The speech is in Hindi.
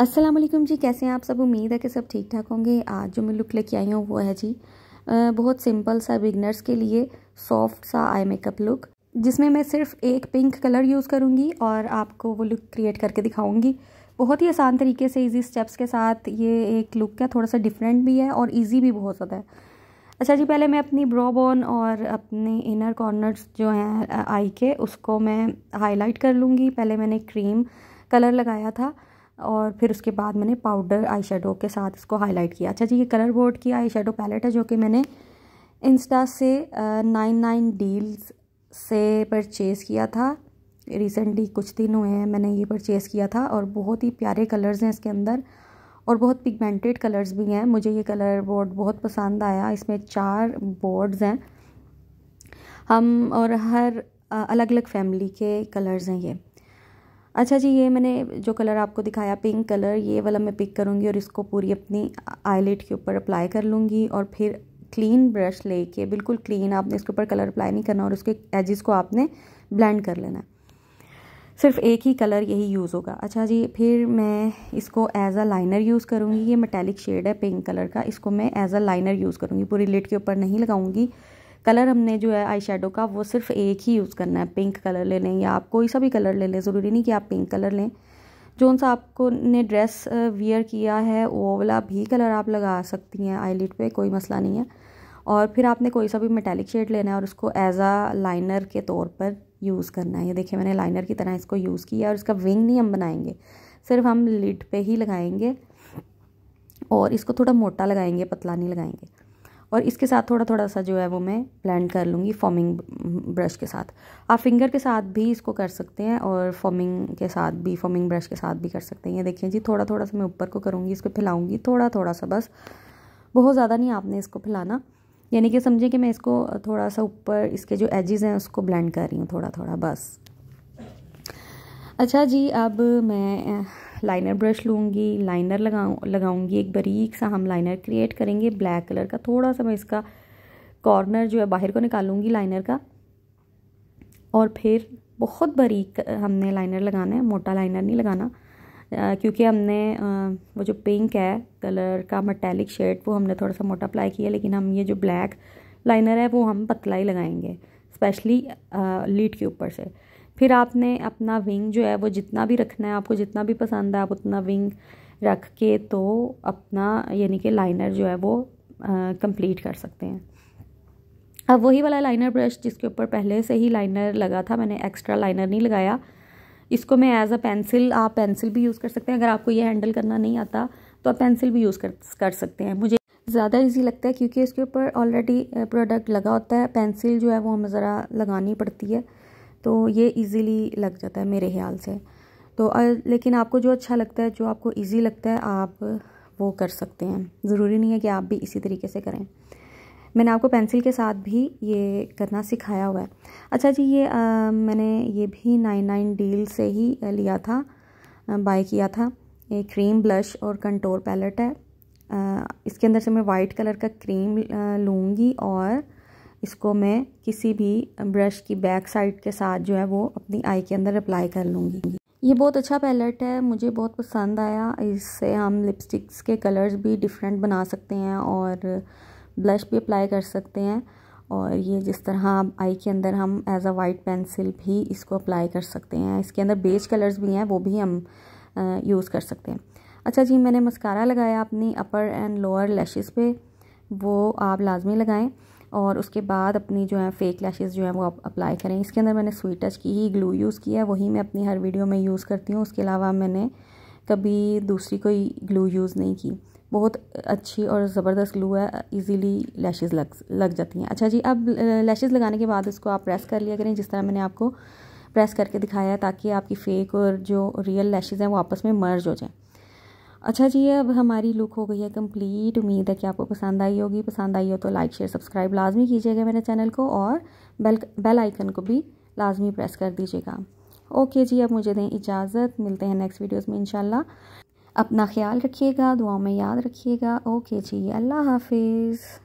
अस्सलाम वालेकुम जी कैसे हैं आप सब उम्मीद है कि सब ठीक ठाक होंगे आज जो मैं लुक लेके आई हूँ वो है जी बहुत सिंपल सा बिगनर्स के लिए सॉफ्ट सा आई मेकअप लुक जिसमें मैं सिर्फ एक पिंक कलर यूज़ करूँगी और आपको वो लुक क्रिएट करके दिखाऊँगी बहुत ही आसान तरीके से इजी स्टेप्स के साथ ये एक लुक है थोड़ा सा डिफरेंट भी है और इजी भी बहुत ज़्यादा है अच्छा जी पहले मैं अपनी ब्रो बोन और अपने इनर कॉर्नर्स जो हैं आई के उसको मैं हाईलाइट कर लूँगी पहले मैंने क्रीम कलर लगाया था और फिर उसके बाद मैंने पाउडर आई के साथ इसको हाईलाइट किया अच्छा जी ये कलर बोर्ड की आई पैलेट है जो कि मैंने इंस्टा से नाइन नाइन डील्स से परचेज़ किया था रिसेंटली कुछ दिन हुए हैं मैंने ये परचेज़ किया था और बहुत ही प्यारे कलर्स हैं इसके अंदर और बहुत पिगमेंटेड कलर्स भी हैं मुझे ये कलर बोर्ड बहुत पसंद आया इसमें चार बोर्ड्स हैं हम और हर अलग अलग फैमिली के कलर्स हैं ये अच्छा जी ये मैंने जो कलर आपको दिखाया पिंक कलर ये वाला मैं पिक करूँगी और इसको पूरी अपनी आईलेट के ऊपर अप्लाई कर लूँगी और फिर क्लीन ब्रश लेके बिल्कुल क्लीन आपने इसके ऊपर कलर अप्लाई नहीं करना और उसके एजिस को आपने ब्लेंड कर लेना सिर्फ एक ही कलर यही यूज़ होगा अच्छा जी फिर मैं इसको एज अ लाइनर यूज़ करूँगी ये मेटेलिक शेड है पिंक कलर का इसको मैं एज अ लाइनर यूज़ करूँगी पूरी लिट के ऊपर नहीं लगाऊँगी कलर हमने जो है आई का वो सिर्फ एक ही यूज़ करना है पिंक कलर ले लें या आप कोई सा भी कलर ले लें ज़रूरी नहीं कि आप पिंक कलर लें जो सा आपको ने ड्रेस वियर किया है वो वाला भी कलर आप लगा सकती हैं आई लिट कोई मसला नहीं है और फिर आपने कोई सा भी मेटेलिक शेड लेना है और उसको एज आ लाइनर के तौर पर यूज़ करना है ये देखिए मैंने लाइनर की तरह इसको यूज़ किया और इसका विंग नहीं हम बनाएंगे सिर्फ हम लिड पे ही लगाएंगे और इसको थोड़ा मोटा लगाएंगे पतला नहीं लगाएंगे और इसके साथ थोड़ा थोड़ा सा जो है वो मैं ब्लेंड कर लूँगी फॉर्मिंग ब्रश के साथ आप फिंगर के साथ भी इसको कर सकते हैं और फॉर्मिंग के साथ भी फॉर्मिंग ब्रश के साथ भी कर सकते हैं ये देखिए जी थोड़ा थोड़ा सा मैं ऊपर को करूँगी इसको फैलाऊँगी थोड़ा थोड़ा सा बस बहुत ज़्यादा नहीं आपने इसको फैलाना यानी कि समझे कि मैं इसको थोड़ा सा ऊपर इसके जो एजेस हैं उसको ब्लेंड कर रही हूँ थोड़ा थोड़ा बस अच्छा जी अब मैं लाइनर ब्रश लूँगी लाइनर लगाऊँ लगाऊँगी एक बारीक सा हम लाइनर क्रिएट करेंगे ब्लैक कलर का थोड़ा सा मैं इसका कॉर्नर जो है बाहर को निकालूँगी लाइनर का और फिर बहुत बारीक हमने लाइनर लगाना है मोटा लाइनर नहीं लगाना क्योंकि हमने वो जो पिंक है कलर का मटैलिक शेड वो हमने थोड़ा सा मोटा अप्लाई किया लेकिन हम ये जो ब्लैक लाइनर है वो हम पतला ही लगाएंगे स्पेशली लीड के ऊपर से फिर आपने अपना विंग जो है वो जितना भी रखना है आपको जितना भी पसंद है आप उतना विंग रख के तो अपना यानी कि लाइनर जो है वो कंप्लीट कर सकते हैं अब वही वाला लाइनर ब्रश जिसके ऊपर पहले से ही लाइनर लगा था मैंने एक्स्ट्रा लाइनर नहीं लगाया इसको मैं एज अ पेंसिल आप पेंसिल भी यूज़ कर सकते हैं अगर आपको ये हैंडल करना नहीं आता तो आप पेंसिल भी यूज़ कर कर सकते हैं मुझे ज़्यादा इजी लगता है क्योंकि इसके ऊपर ऑलरेडी प्रोडक्ट लगा होता है पेंसिल जो है वो हमें ज़रा लगानी पड़ती है तो ये इजीली लग जाता है मेरे ख्याल से तो लेकिन आपको जो अच्छा लगता है जो आपको इजी लगता है आप वो कर सकते हैं ज़रूरी नहीं है कि आप भी इसी तरीके से करें मैंने आपको पेंसिल के साथ भी ये करना सिखाया हुआ है अच्छा जी ये आ, मैंने ये भी नाइन नाइन डील से ही लिया था बाय किया था ये क्रीम ब्लश और कंटोर पैलेट है आ, इसके अंदर से मैं वाइट कलर का क्रीम लूँगी और इसको मैं किसी भी ब्रश की बैक साइड के साथ जो है वो अपनी आई के अंदर अप्लाई कर लूँगी ये बहुत अच्छा पैलेट है मुझे बहुत पसंद आया इससे हम लिपस्टिक्स के कलर्स भी डिफरेंट बना सकते हैं और ब्लश भी अप्लाई कर सकते हैं और ये जिस तरह आई के अंदर हम एज अ वाइट पेंसिल भी इसको अप्लाई कर सकते हैं इसके अंदर बेज कलर्स भी हैं वो भी हम यूज़ कर सकते हैं अच्छा जी मैंने मस्कारा लगाया अपनी अपर एंड लोअर लैशेज़ पे वो आप लाजमी लगाएं और उसके बाद अपनी जो है फेक लैशेज़ जो है वो आप अप्लाई करें इसके अंदर मैंने स्वीट टच की ही ग्लू यूज़ किया है वही मैं अपनी हर वीडियो में यूज़ करती हूँ उसके अलावा मैंने कभी दूसरी कोई ग्लू यूज़ नहीं की बहुत अच्छी और ज़बरदस्त ग्लू है इजीली लैशेज़ लग लग जाती हैं अच्छा जी अब लैशेज़ लगाने के बाद इसको आप प्रेस कर लिया करें जिस तरह मैंने आपको प्रेस करके दिखाया है ताकि आपकी फेक और जो रियल लैशेस हैं वो आपस में मर्ज हो जाएँ अच्छा जी अब हमारी लुक हो गई है कंप्लीट उम्मीद है कि आपको पसंद आई होगी पसंद आई हो तो लाइक शेयर सब्सक्राइब लाजमी कीजिएगा मेरे चैनल को और बेल बेल आइकन को भी लाजमी प्रेस कर दीजिएगा ओके जी अब मुझे दें इजाज़त मिलते हैं नेक्स्ट वीडियोज़ में इनशाला अपना ख्याल रखिएगा दुआ में याद रखिएगा ओके जी अल्लाह हाफिज़